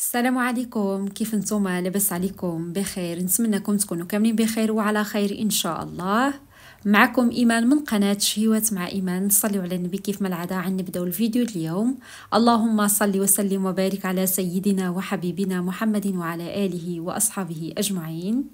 السلام عليكم كيف نتوما لاباس عليكم بخير نتمنىكم تكونوا كاملين بخير وعلى خير ان شاء الله معكم إيمان من قناة شهيوات مع إيمان صلوا على النبي كيف ما العادة عن نبدأ الفيديو اليوم اللهم صل وسلم وبارك على سيدنا وحبيبنا محمد وعلى آله وأصحابه أجمعين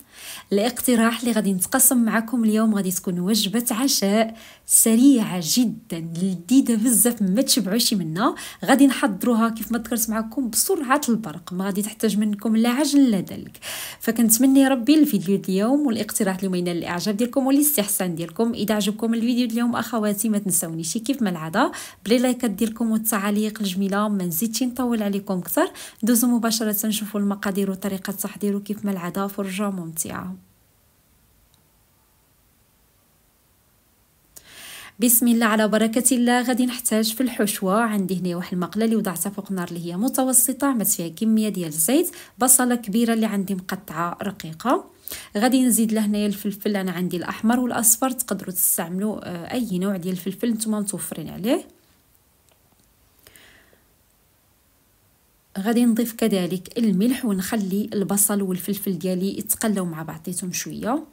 الاقتراح اللي غادي نتقسم معكم اليوم غادي تكون وجبة عشاء سريعة جدا لذيذة بزاف ما تشبعوش منها غادي نحضروها كيف ما ذكرت معكم بسرعة البرق ما غادي تحتاج منكم لا عجل لا دلك فكنتمنى ربي الفيديو اليوم والاقتراح اليوم ينال الإعجاب ديالكم والاستحسان ديالكم اذا عجبكم الفيديو اليوم اخواتي ما تنساونيش كيف ما العاده بلي لايكات ديالكم والتعاليق الجميله ما نزيدش نطول عليكم اكثر دوزوا مباشره نشوفوا المقادير وطريقه التحضير وكيف ما العاده فرجه ممتعه بسم الله على بركه الله غادي نحتاج في الحشوه عندي هنا واحد المقله اللي وضعتها فوق النار اللي هي متوسطه عملت فيها كميه ديال الزيت بصله كبيره اللي عندي مقطعه رقيقه غادي نزيد لهنايا الفلفل انا عندي الاحمر والاصفر تقدروا تستعملوا آه، اي نوع ديال الفلفل نتوما متوفرين عليه غادي نضيف كذلك الملح ونخلي البصل والفلفل ديالي يتقلاو مع بعضيتهم شويه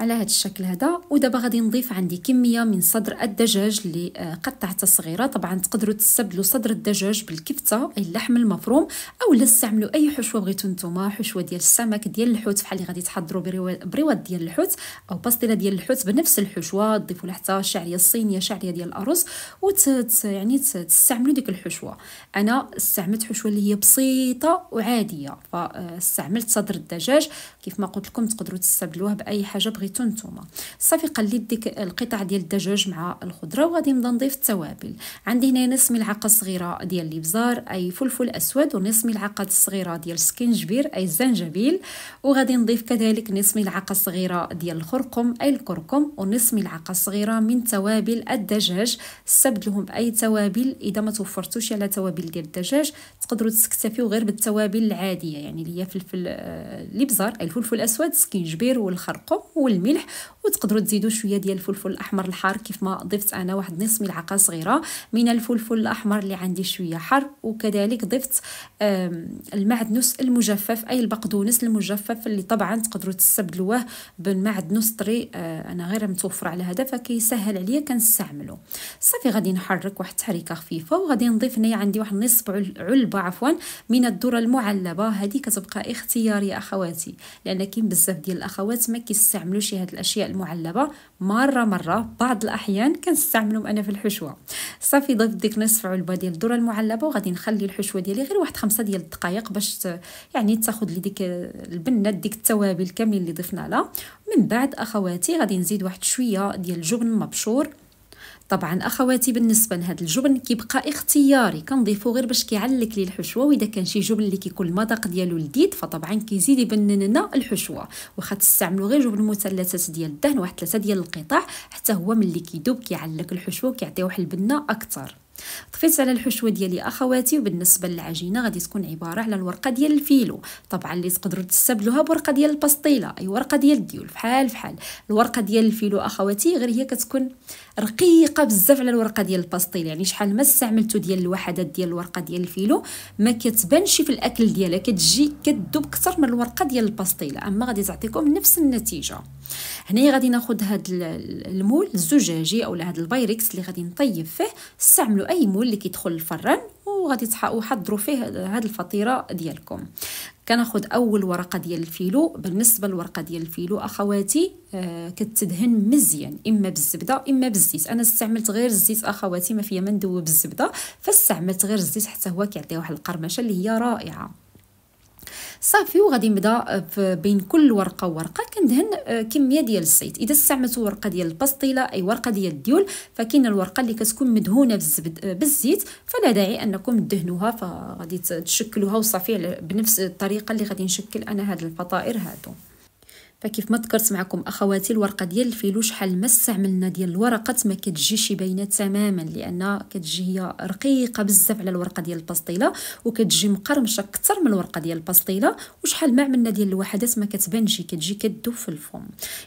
على هذا الشكل هذا ودابا غادي نضيف عندي كميه من صدر الدجاج اللي آه، قطعته صغيره طبعا تقدروا تستبدلوا صدر الدجاج بالكفته اي اللحم المفروم اولا استعملوا اي حشوه بغيتو نتوما حشوه ديال السمك ديال الحوت بحال اللي غادي تحضروا بريوات ديال الحوت او باستيله ديال الحوت بنفس الحشوه تضيفوا لها حتى الشعريه الصينيه شعريه ديال الارز وت يعني تستعملوا ديك الحشوه انا استعملت حشوه اللي هي بسيطه وعاديه فاستعملت صدر الدجاج كيف ما قلت لكم تقدروا تستبدلوه باي حاجه بغيتو سميتو نتوما صافي قليت ديك القطع ديال الدجاج مع الخضره وغادي نبدا نضيف التوابل عندي هنا نص ملعقه صغيره ديال الابزار اي فلفل اسود ونص ملعقه صغيره ديال السكنجبير اي الزنجبيل وغادي نضيف كذلك نص ملعقه صغيره ديال الخرقوم اي الكركم ونص ملعقه صغيره من توابل الدجاج استبدلهم باي توابل اذا ما توفرتوش على توابل ديال الدجاج تقدروا تستكتفيو غير بالتوابل العاديه يعني اللي هي فلفل آه، الابزار اي الفلفل الاسود السكنجبير والخرقوم والملح وتقدروا تزيدوا شويه ديال الفلفل الاحمر الحار كيف ما ضفت انا واحد نصف ملعقه صغيره من الفلفل الاحمر اللي عندي شويه حار وكذلك ضفت المعدنوس المجفف اي البقدونس المجفف اللي طبعا تقدروا تستبدلوه بالمعدنوس طري آه، انا غير متوفر على هذا فكيسهل عليا كنستعمله صافي غادي نحرك واحد التحريكه خفيفه وغادي نضيف هنا عندي واحد نصف علبه عفوا من الذره المعلبه هذه كتبقى اختياري اخواتي لان كاين بزاف ديال الاخوات ما كيستعملوش شي هاد الاشياء المعلبه مره مره بعض الاحيان كنستعملهم انا في الحشوه صافي ضفت ديك نصف علبه ديال الذره المعلبه وغادي نخلي الحشوه ديالي غير واحد خمسة ديال الدقائق باش يعني تاخذ لي ديك البنات ديك التوابل كامل اللي ضفنا لها من بعد اخواتي غادي نزيد واحد شويه ديال الجبن مبشور طبعا اخواتي بالنسبه لهذا الجبن كيبقى اختياري كنضيفو غير باش كيعلق لي الحشوه واذا كان شي جبن اللي كيكون المذاق ديالو لذيذ فطبعا كيزيد يبنن لنا الحشوه واخا تستعملوا غير جبن مثلثات ديال الدهن واحد ثلاثه ديال القطع حتى هو ملي كيدوب كيعلق الحشوه وكيعطي واحد البنه اكثر طفيت على الحشوه ديالي اخواتي وبالنسبه للعجينه غادي تكون عباره على الورقه ديال الفيلو طبعا اللي تقدروا تستبدلوها بورقه ديال البسطيله اي ورقه ديال الديول فحال فحال الورقه ديال الفيلو اخواتي غير هي كتكون رقيقه بزاف على الورقه ديال الباستيل يعني شحال ما استعملتو ديال الوحدات ديال الورقه ديال الفيلو ما كتبانش في الاكل ديالها كتجي كتذوب اكثر من الورقه ديال الباستيل اما غادي تعطيكم نفس النتيجه هنايا غادي ناخذ هاد المول الزجاجي اولا هاد البايركس اللي غادي نطيب فيه استعملوا اي مول اللي كيدخل الفران وغادي تحضروا فيه هذه الفطيره ديالكم كناخذ اول ورقه ديال الفيلو بالنسبه للورقه ديال الفيلو اخواتي آه كتدهن مزيان اما بالزبده اما بالزيت انا استعملت غير الزيت اخواتي ما فيا ما ندوب الزبده فاستعملت غير الزيت حتى هو كيعطي واحد القرمشه اللي هي رائعه صافي وغادي نبدا آه، بين كل ورقه وورقه كندهن آه، كميه ديال الزيت اذا استعملتوا ورقه ديال البسطيله اي ورقه ديال الديول فكاين الورقه اللي كتكون مدهونه آه، بالزيت فلا داعي انكم تدهنوها فغادي تشكلوها وصافي بنفس الطريقه اللي غادي نشكل انا هاد الفطائر هادو فكيف ما ذكرت معكم اخواتي الورقه ديال الفيلو شحال ما استعملنا ديال الورقات ما كتجيش باينه تماما لان كتجي هي رقيقه بزاف على الورقه ديال الباسطيله وكتجي مقرمشه اكثر من الورقه ديال الباسطيله وشحال ما عملنا ديال الوحدات ما كتبانش كتجي كتذوب في الفم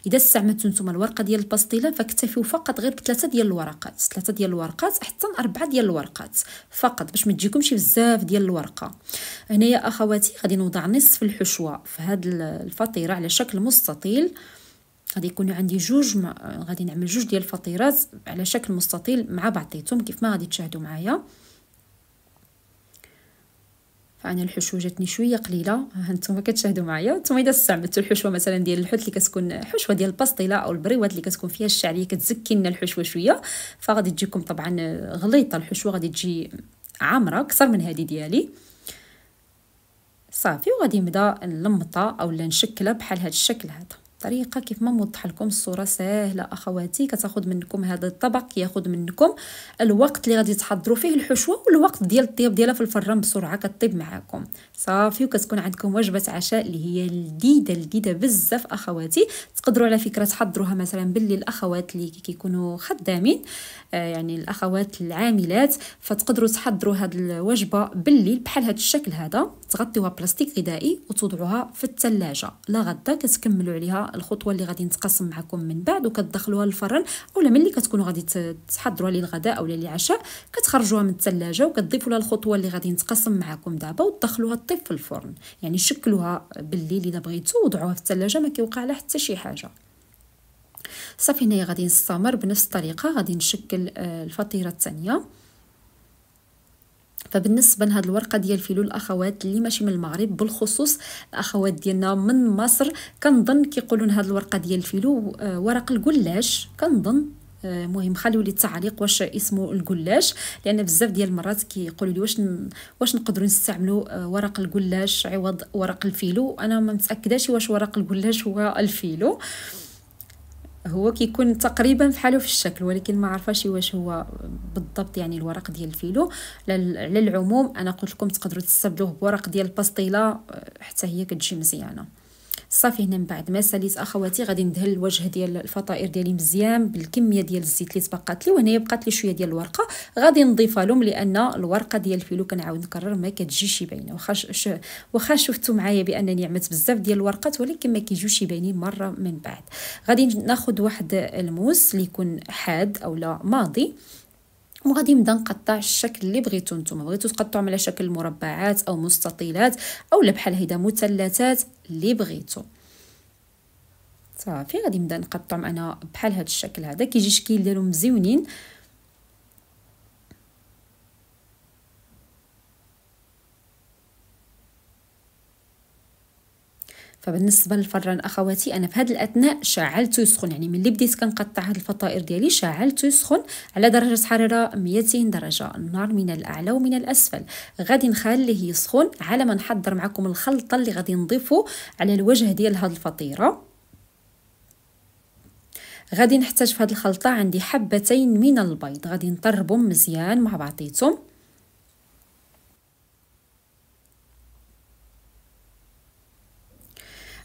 اذا استعملتوا نتوما الورقه ديال الباسطيله فاكتفيوا فقط غير بثلاثه ديال الورقات ثلاثه ديال الورقات حتى اربعه ديال الورقات فقط باش ما تجيكمش بزاف ديال الورقه هنايا اخواتي غادي نوضع نصف الحشوه في هذه الفطيره على شكل مستطيل مستطيل غادي يكون عندي جوج ما غادي نعمل جوج ديال الفطيرات على شكل مستطيل مع بعضيتهم كيف ما غادي تشاهدوا معايا فانا الحشوه جاتني شويه قليله ها نتوما كتشاهدوا معايا نتوما اذا استعملتوا الحشوه مثلا ديال الحوت اللي كتكون حشوه ديال البسطيله او البريوات اللي كتكون فيها الشعريه كتزكي لنا الحشوه شويه فغادي تجيكم طبعا غليطه الحشوه غادي تجي عامره اكثر من هذه ديالي صافي وغادي نبدا نلمطها اولا نشكلها بحال هذا الشكل هذا طريقه كيف ما موضح لكم الصوره سهله اخواتي كتاخد منكم هذا الطبق ياخد منكم الوقت اللي غادي تحضروا فيه الحشوه والوقت ديال الطياب ديالها في الفران بسرعه كطيب معاكم صافي وكتكون عندكم وجبه عشاء اللي هي لذيذه لذيذه بزاف اخواتي تقدروا على فكره تحضروها مثلا باللي الاخوات اللي كيكونوا خدامين آه يعني الاخوات العاملات فتقدروا تحضروا هاد الوجبه باللي بحال هاد الشكل هذا تغطيوها بلاستيك غذائي وتوضعوها في الثلاجه لغدا كتكملوا عليها الخطوه اللي غادي نتقاسم معكم من بعد وكتدخلوها للفرن اولا ملي كتكونوا غادي تحضروها للغداء اولا للعشاء كتخرجوها من الثلاجه وكتضيفوا لها الخطوه اللي غادي نتقاسم معكم دابا وتدخلوها طيب في الفرن يعني شكلوها بالليل الا بغيتو وضعوها في الثلاجه ما كيوقع لها حتى شي حاجه صافي هنايا غادي نستمر بنفس الطريقه غادي نشكل آه، الفطيره الثانيه فبالنسبة لهاد الورقة ديال فيلو الأخوات اللي ماشي من المغرب بالخصوص الأخوات ديالنا من مصر كنظن كيقولون هاد الورقة ديال فيلو آه، ورق القلاش كنظن آه، مهم خليو لي التعليق واش اسمه القلاش لان بزاف ديال المرات كيقولوا لي واش واش نقدروا نستعملوا آه، ورق القلاش عوض ورق الفيلو انا ما متاكداش واش ورق القلاش هو الفيلو هو كيكون تقريبا فحالو في الشكل ولكن ما عرفاش واش هو بالضبط يعني الورق ديال الفيلو على العموم انا قلت لكم تقدروا تستبدلوه بورق ديال الباستيلا حتى هي كتجي مزيانه صافي هنا من بعد ما ساليت اخواتي غادي ندهن الوجه ديال الفطائر ديالي مزيان بالكميه ديال الزيت اللي تبقات لي وهنايا بقات لي شويه ديال الورقه غادي نضيفها لهم لان الورقه ديال الفيلو كنعاود نكرر ما كتجيش باينه واخا واخا شفتوا معايا بانني عملت بزاف ديال الورقات ولكن ما كيجيوش باينين مره من بعد غادي ناخذ واحد الموس اللي يكون حاد اولا ماضي وغادي نبدا نقطع الشكل اللي بغيتو نتوما بغيتو تقطعوا على شكل مربعات او مستطيلات او بحال هيدا مثلثات اللي بغيتو صافي غادي نبدا نقطعهم انا بحال هذا الشكل هذا كيجي شكل ديالهم مزيونين فبالنسبه للفران اخواتي انا في هذا الاثناء شعلته يسخن يعني ملي بديت كنقطع هاد الفطائر ديالي شعلته يسخن على درجه حراره 200 درجه النار من الاعلى ومن الاسفل غادي نخليه يسخن على ما نحضر معكم الخلطه اللي غادي نضيفو على الوجه ديال هاد الفطيره غادي نحتاج في هذه الخلطه عندي حبتين من البيض غادي نطربهم مزيان مع بعضيتهم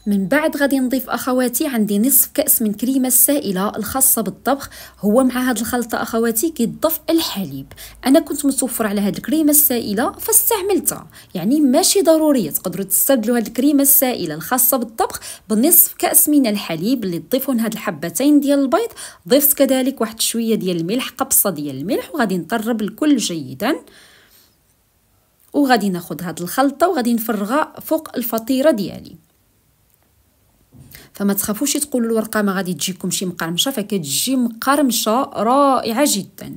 من بعد غادي نضيف اخواتي عندي نصف كاس من كريمه السائله الخاصه بالطبخ هو مع هاد الخلطه اخواتي كيضاف الحليب انا كنت متوفر على هاد الكريمه السائله فاستعملتها يعني ماشي ضروريه تقدروا تستبدلوا هاد الكريمه السائله الخاصه بالطبخ بنصف كاس من الحليب اللي تضيفون هاد الحبتين ديال البيض ضفت كذلك واحد شويه ديال الملح قبصه ديال الملح وغادي نطرب الكل جيدا وغادي ناخذ هاد الخلطه وغادي نفرغها فوق الفطيره ديالي فما تخافوش تقولوا الورقه ما غادي تجيكم شي مقرمشه فكتجي مقرمشه رائعه جدا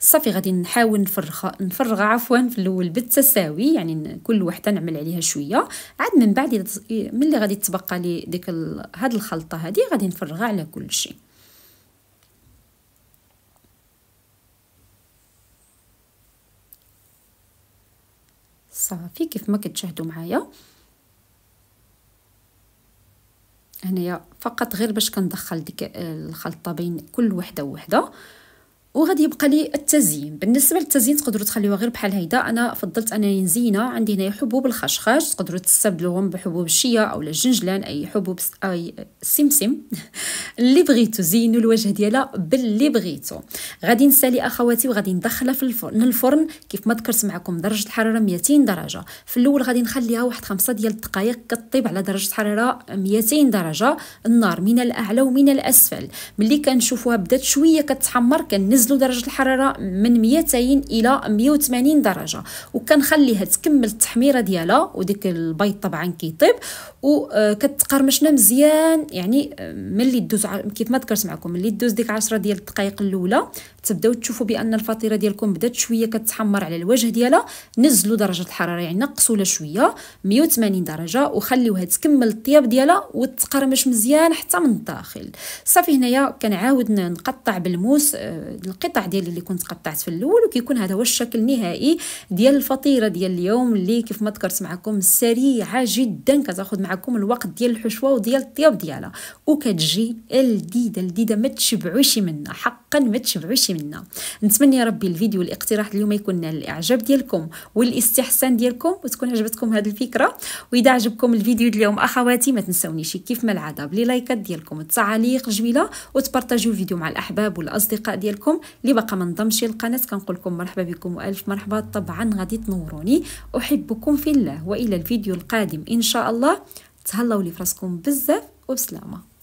صافي غادي نحاول نفرغ نفرغ عفوا في الاول بالتساوي يعني كل وحده نعمل عليها شويه عاد من بعد ملي غادي تبقى لي ديك ال... هاد الخلطه هادي غادي نفرغها على كل شيء صافي كيف ما كتشاهدوا معايا هنايا فقط غير باش كندخل ديك آه، الخلطه بين كل وحده ووحده وغادي يبقى لي التزيين بالنسبه للتزيين تقدروا تخليوها غير بحال هيدا انا فضلت انني نزينه عندي هنايا حبوب الخشخاش تقدروا تستبدلوهم بحبوب الشيا او الجنجلان اي حبوب س... اي السمسم اللي بغيتو زينوا الوجه ديالها باللي بغيتو غادي نسالي اخواتي وغادي ندخلها في الفرن الفرن كيف ما ذكرت معكم درجه الحراره 200 درجه في الاول غادي نخليها واحد خمسة ديال الدقائق كطيب على درجه حراره 200 درجه النار من الاعلى ومن الاسفل ملي كنشوفوها بدات شويه كتحمر كنزل كنزلوا درجه الحراره من 200 الى 180 درجه وكنخليها تكمل التحميره ديالها وديك البيض طبعا كيطيب وكتقرمشنا آه، مزيان يعني آه، ملي دوز كيف ما ذكرت معكم ملي دوز ديك 10 ديال الدقائق الاولى تبداو تشوفوا بان الفطيره ديالكم بدات شويه كتحمر على الوجه ديالها نزلوا درجه الحراره يعني نقصوا لها شويه 180 درجه وخليوها تكمل الطياب ديالها وتقرمش مزيان حتى من الداخل صافي هنايا كنعاود نقطع بالموس آه، القطع ديالي اللي كنت قطعت في الاول وكيكون هذا هو الشكل النهائي ديال الفطيره ديال اليوم اللي كيف ما ذكرت معكم سريعه جدا كتاخذ معكم الوقت ديال الحشوه وديال الطياب ديالها وكتجي لذيذه لذيذه ما تشبعوش منها حق حقا ما تشبعوش منا نتمنى ربي الفيديو الاقتراح اليوم يكون نال الاعجاب ديالكم والاستحسان ديالكم وتكون عجبتكم هذه الفكره واذا عجبكم الفيديو اليوم اخواتي ما تنساونيش كيف ما العاده بلي لايكات ديالكم التعاليق جميله وتبارطاجيو الفيديو مع الاحباب والاصدقاء ديالكم اللي باقا ما انضمش للقناه كنقول لكم مرحبا بكم والف مرحبا طبعا غادي تنوروني احبكم في الله والى الفيديو القادم ان شاء الله تهلاو لي فراسكم بزاف وبسلامه